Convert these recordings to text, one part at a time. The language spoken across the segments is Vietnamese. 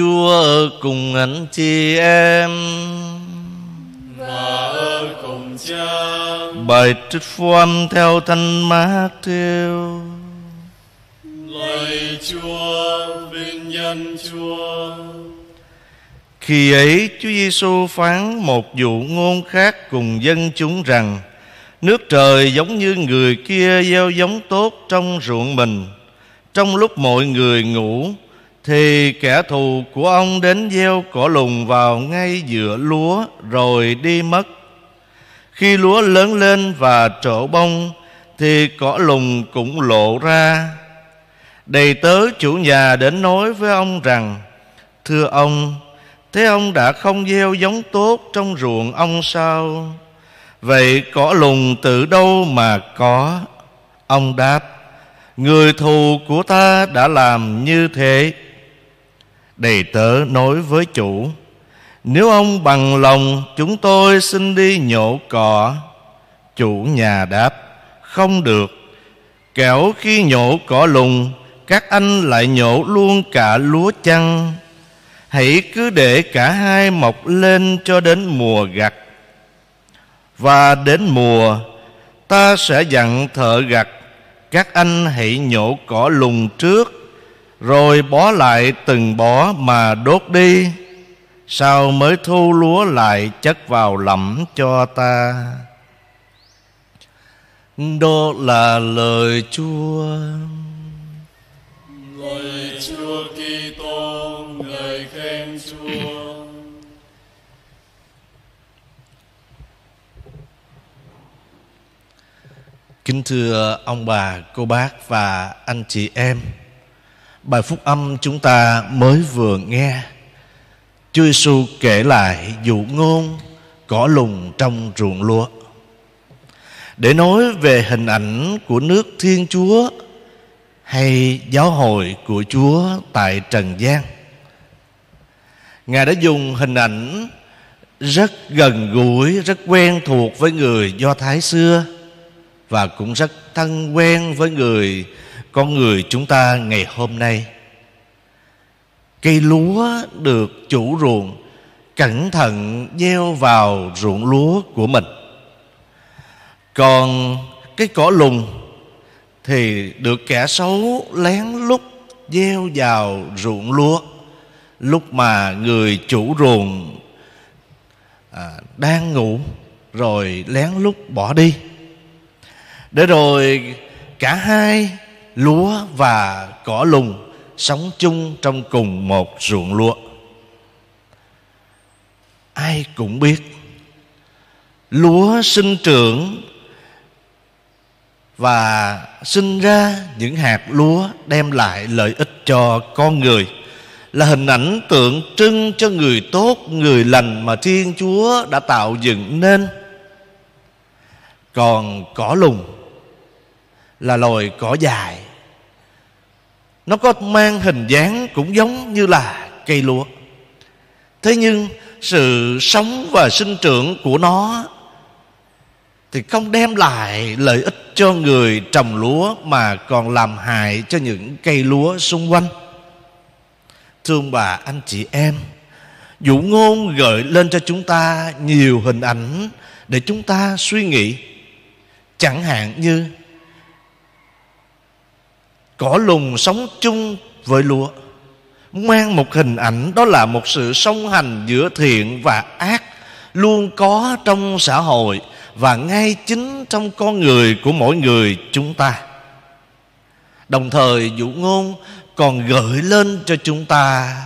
Chúa ở cùng anh chị em Và ở cùng cha Bài trích phoan theo thanh mát theo Lời Chúa, vinh nhân Chúa Khi ấy Chúa Giêsu phán một dụ ngôn khác cùng dân chúng rằng Nước trời giống như người kia gieo giống tốt trong ruộng mình Trong lúc mọi người ngủ thì kẻ thù của ông đến gieo cỏ lùng vào ngay giữa lúa rồi đi mất khi lúa lớn lên và trổ bông thì cỏ lùng cũng lộ ra đầy tớ chủ nhà đến nói với ông rằng thưa ông thế ông đã không gieo giống tốt trong ruộng ông sao vậy cỏ lùng từ đâu mà có ông đáp người thù của ta đã làm như thế đầy tớ nói với chủ nếu ông bằng lòng chúng tôi xin đi nhổ cỏ chủ nhà đáp không được kẻo khi nhổ cỏ lùng các anh lại nhổ luôn cả lúa chăn. hãy cứ để cả hai mọc lên cho đến mùa gặt và đến mùa ta sẽ dặn thợ gặt các anh hãy nhổ cỏ lùng trước rồi bỏ lại từng bó mà đốt đi sao mới thu lúa lại chất vào lẫm cho ta đó là lời chúa lời chúa Kitô lời khen chúa kính thưa ông bà cô bác và anh chị em Bài phúc âm chúng ta mới vừa nghe Chúa Giêsu kể lại dụ ngôn cỏ lùng trong ruộng lúa để nói về hình ảnh của nước Thiên Chúa hay giáo hội của Chúa tại Trần gian. Ngài đã dùng hình ảnh rất gần gũi, rất quen thuộc với người Do Thái xưa và cũng rất thân quen với người con người chúng ta ngày hôm nay cây lúa được chủ ruộng cẩn thận gieo vào ruộng lúa của mình còn cái cỏ lùn thì được kẻ xấu lén lút gieo vào ruộng lúa lúc mà người chủ ruộng à, đang ngủ rồi lén lút bỏ đi để rồi cả hai lúa và cỏ lùng sống chung trong cùng một ruộng lúa ai cũng biết lúa sinh trưởng và sinh ra những hạt lúa đem lại lợi ích cho con người là hình ảnh tượng trưng cho người tốt người lành mà thiên chúa đã tạo dựng nên còn cỏ lùng là loài cỏ dài nó có mang hình dáng cũng giống như là cây lúa thế nhưng sự sống và sinh trưởng của nó thì không đem lại lợi ích cho người trồng lúa mà còn làm hại cho những cây lúa xung quanh thương bà anh chị em vũ ngôn gợi lên cho chúng ta nhiều hình ảnh để chúng ta suy nghĩ chẳng hạn như cỏ lùng sống chung với lúa mang một hình ảnh đó là một sự song hành giữa thiện và ác luôn có trong xã hội và ngay chính trong con người của mỗi người chúng ta đồng thời vũ ngôn còn gợi lên cho chúng ta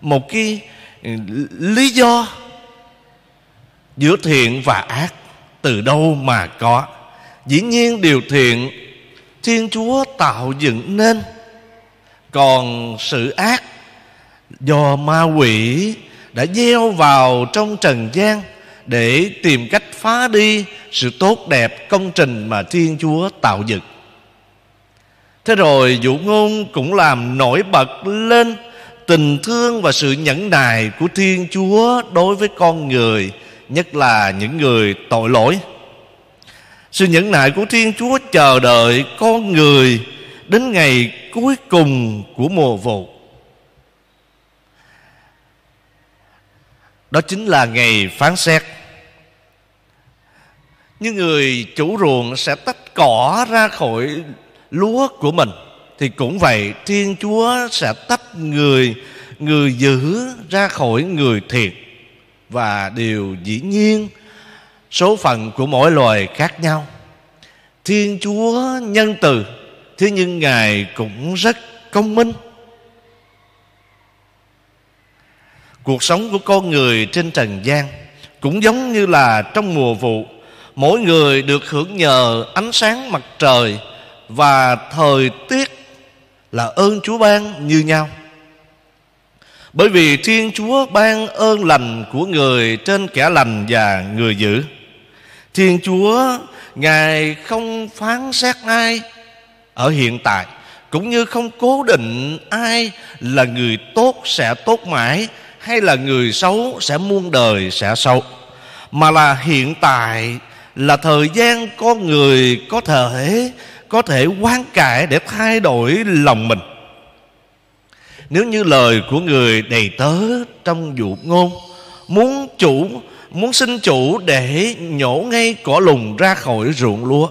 một cái ừ, lý do giữa thiện và ác từ đâu mà có dĩ nhiên điều thiện thiên chúa tạo dựng nên còn sự ác do ma quỷ đã gieo vào trong trần gian để tìm cách phá đi sự tốt đẹp công trình mà thiên chúa tạo dựng thế rồi vũ ngôn cũng làm nổi bật lên tình thương và sự nhẫn nại của thiên chúa đối với con người nhất là những người tội lỗi sự nhẫn nại của Thiên Chúa chờ đợi con người Đến ngày cuối cùng của mùa vụ Đó chính là ngày phán xét Như người chủ ruộng sẽ tách cỏ ra khỏi lúa của mình Thì cũng vậy Thiên Chúa sẽ tách người Người dữ ra khỏi người thiệt Và điều dĩ nhiên số phận của mỗi loài khác nhau thiên chúa nhân từ thế nhưng ngài cũng rất công minh cuộc sống của con người trên trần gian cũng giống như là trong mùa vụ mỗi người được hưởng nhờ ánh sáng mặt trời và thời tiết là ơn chúa ban như nhau bởi vì thiên chúa ban ơn lành của người trên kẻ lành và người dữ Thiên Chúa Ngài không phán xét ai ở hiện tại cũng như không cố định ai là người tốt sẽ tốt mãi hay là người xấu sẽ muôn đời sẽ xấu mà là hiện tại là thời gian con người có thể có thể hoán cải để thay đổi lòng mình nếu như lời của người đầy tớ trong vụ ngôn muốn chủ muốn xin chủ để nhổ ngay cỏ lùng ra khỏi ruộng lúa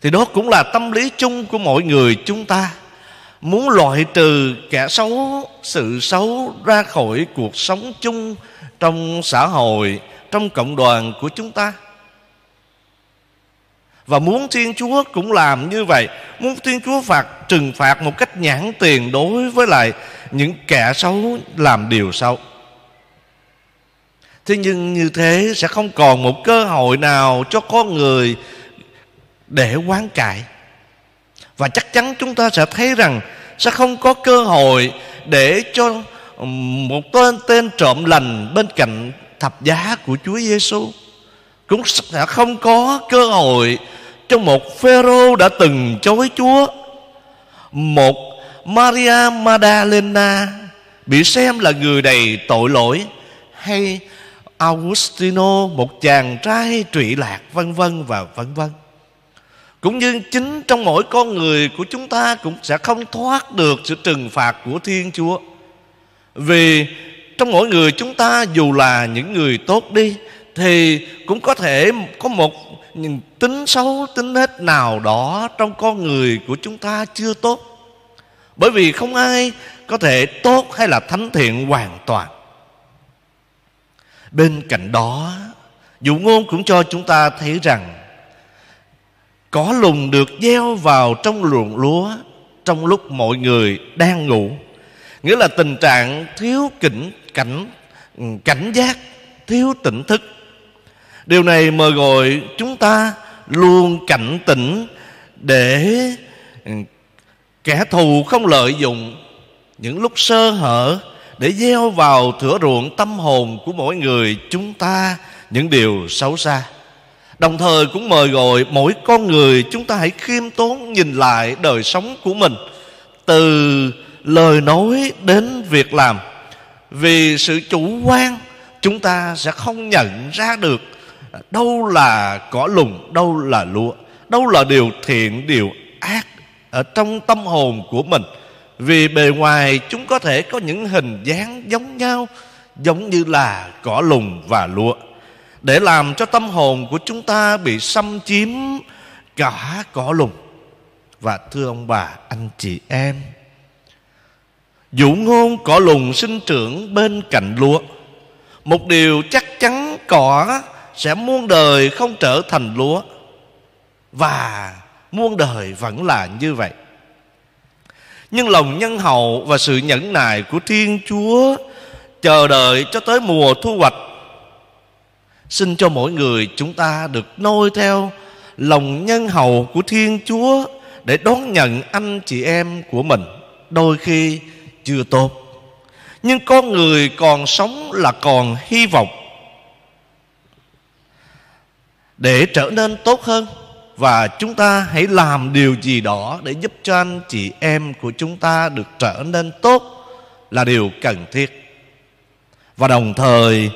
thì đó cũng là tâm lý chung của mọi người chúng ta muốn loại trừ kẻ xấu sự xấu ra khỏi cuộc sống chung trong xã hội trong cộng đoàn của chúng ta và muốn Thiên Chúa cũng làm như vậy Muốn Thiên Chúa phạt trừng phạt một cách nhãn tiền Đối với lại những kẻ xấu làm điều xấu thế nhưng như thế sẽ không còn một cơ hội nào cho con người để quán cải và chắc chắn chúng ta sẽ thấy rằng sẽ không có cơ hội để cho một tên tên trộm lành bên cạnh thập giá của Chúa Giêsu cũng sẽ không có cơ hội cho một Phêrô đã từng chối Chúa, một Maria Madalena bị xem là người đầy tội lỗi hay Augustino một chàng trai trụy lạc vân vân và vân vân cũng như chính trong mỗi con người của chúng ta cũng sẽ không thoát được sự trừng phạt của Thiên Chúa vì trong mỗi người chúng ta dù là những người tốt đi thì cũng có thể có một tính xấu tính hết nào đó trong con người của chúng ta chưa tốt bởi vì không ai có thể tốt hay là thánh thiện hoàn toàn bên cạnh đó dụ ngôn cũng cho chúng ta thấy rằng cỏ lùng được gieo vào trong ruộng lúa trong lúc mọi người đang ngủ nghĩa là tình trạng thiếu cảnh cảnh ừ, cảnh giác thiếu tỉnh thức điều này mời gọi chúng ta luôn cảnh tỉnh để ừ, kẻ thù không lợi dụng những lúc sơ hở để gieo vào thửa ruộng tâm hồn của mỗi người chúng ta những điều xấu xa đồng thời cũng mời gọi mỗi con người chúng ta hãy khiêm tốn nhìn lại đời sống của mình từ lời nói đến việc làm vì sự chủ quan chúng ta sẽ không nhận ra được đâu là cỏ lùng đâu là lụa, đâu là điều thiện điều ác ở trong tâm hồn của mình vì bề ngoài chúng có thể có những hình dáng giống nhau giống như là cỏ lùng và lúa để làm cho tâm hồn của chúng ta bị xâm chiếm cả cỏ lùng và thưa ông bà anh chị em dụ ngôn cỏ lùng sinh trưởng bên cạnh lúa một điều chắc chắn cỏ sẽ muôn đời không trở thành lúa và muôn đời vẫn là như vậy nhưng lòng nhân hậu và sự nhẫn nại của thiên chúa chờ đợi cho tới mùa thu hoạch xin cho mỗi người chúng ta được nôi theo lòng nhân hậu của thiên chúa để đón nhận anh chị em của mình đôi khi chưa tốt nhưng con người còn sống là còn hy vọng để trở nên tốt hơn và chúng ta hãy làm điều gì đó để giúp cho anh chị em của chúng ta được trở nên tốt là điều cần thiết và đồng thời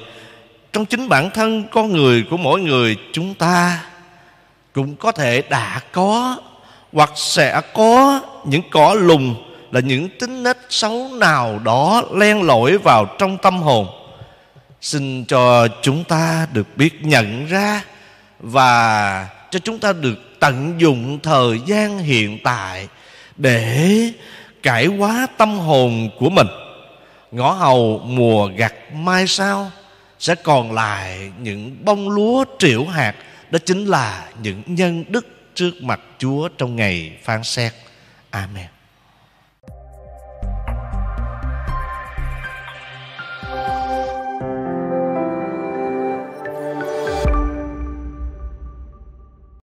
trong chính bản thân con người của mỗi người chúng ta cũng có thể đã có hoặc sẽ có những cỏ lùng là những tính nết xấu nào đó len lỏi vào trong tâm hồn xin cho chúng ta được biết nhận ra và cho chúng ta được tận dụng thời gian hiện tại để cải hóa tâm hồn của mình ngõ hầu mùa gặt mai sau sẽ còn lại những bông lúa triệu hạt đó chính là những nhân đức trước mặt chúa trong ngày phán xét amen